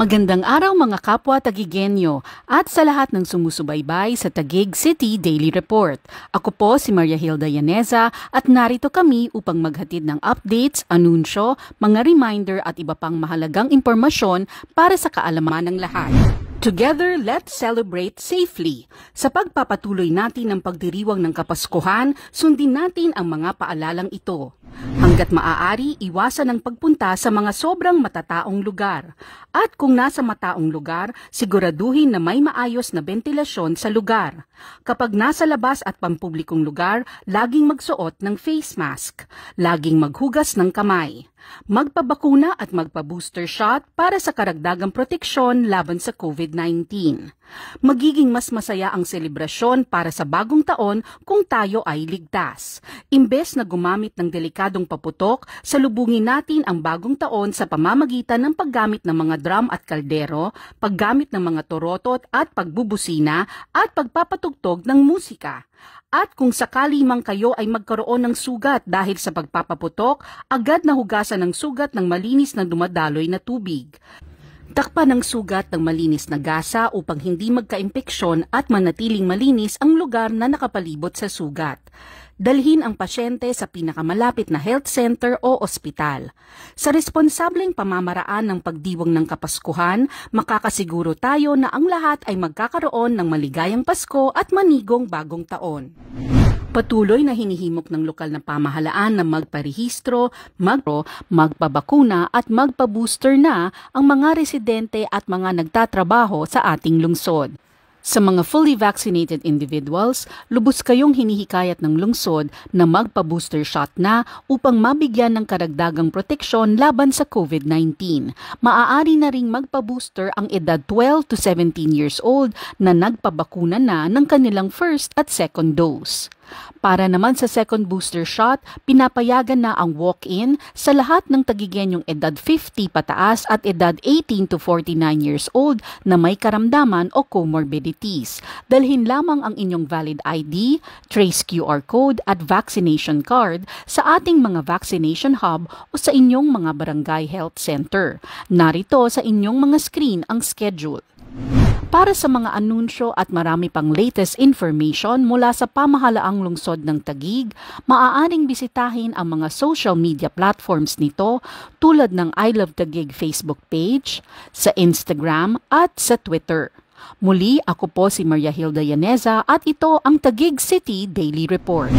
Magandang araw mga kapwa Tagigenyo at sa lahat ng sumusubaybay sa Tagig City Daily Report. Ako po si Maria Hilda Yaneza at narito kami upang maghatid ng updates, anunsyo, mga reminder at iba pang mahalagang impormasyon para sa kaalaman ng lahat. Together, let's celebrate safely. Sa pagpapatuloy natin ng pagdiriwang ng Kapaskuhan, sundin natin ang mga paalalang ito. Hanggat maaari, iwasan ang pagpunta sa mga sobrang matataong lugar. At kung nasa mataong lugar, siguraduhin na may maayos na ventilasyon sa lugar. Kapag nasa labas at pampublikong lugar, laging magsuot ng face mask. Laging maghugas ng kamay magpabakuna at magpa-booster shot para sa karagdagang proteksyon laban sa COVID-19. Magiging mas masaya ang selebrasyon para sa bagong taon kung tayo ay ligtas. Imbes na gumamit ng delikadong paputok, salubungin natin ang bagong taon sa pamamagitan ng paggamit ng mga drum at kaldero, paggamit ng mga torotot at pagbubusina at pagpapatugtog ng musika. At kung sakali mang kayo ay magkaroon ng sugat dahil sa pagpapaputok, agad na hugasan ng sugat ng malinis na dumadaloy na tubig. Takpan ng sugat ng malinis na gasa upang hindi magka-impeksyon at manatiling malinis ang lugar na nakapalibot sa sugat dalhin ang pasyente sa pinakamalapit na health center o ospital. Sa responsableng pamamaraan ng pagdiwang ng Kapaskuhan, makakasiguro tayo na ang lahat ay magkakaroon ng maligayang Pasko at manigong bagong taon. Patuloy na hinihimok ng lokal na pamahalaan na magparehistro, magro, magpabakuna at magpabooster na ang mga residente at mga nagtatrabaho sa ating lungsod. Sa mga fully vaccinated individuals, lubos kayong hinihikayat ng lungsod na magpa-booster shot na upang mabigyan ng karagdagang proteksyon laban sa COVID-19. Maaari na ring magpa-booster ang edad 12 to 17 years old na nagpabakuna na ng kanilang first at second dose. Para naman sa second booster shot, pinapayagan na ang walk-in sa lahat ng tagigenyong edad 50 pataas at edad 18 to 49 years old na may karamdaman o comorbidities. Dalhin lamang ang inyong valid ID, trace QR code at vaccination card sa ating mga vaccination hub o sa inyong mga barangay health center. Narito sa inyong mga screen ang schedule para sa mga anunsyo at marami pang latest information mula sa pamahalaang lungsod ng Tagig, maaaring bisitahin ang mga social media platforms nito tulad ng I Love Tagig Facebook page, sa Instagram at sa Twitter. Muli, ako po si Maria Hilda Yaneza at ito ang Tagig City Daily Report.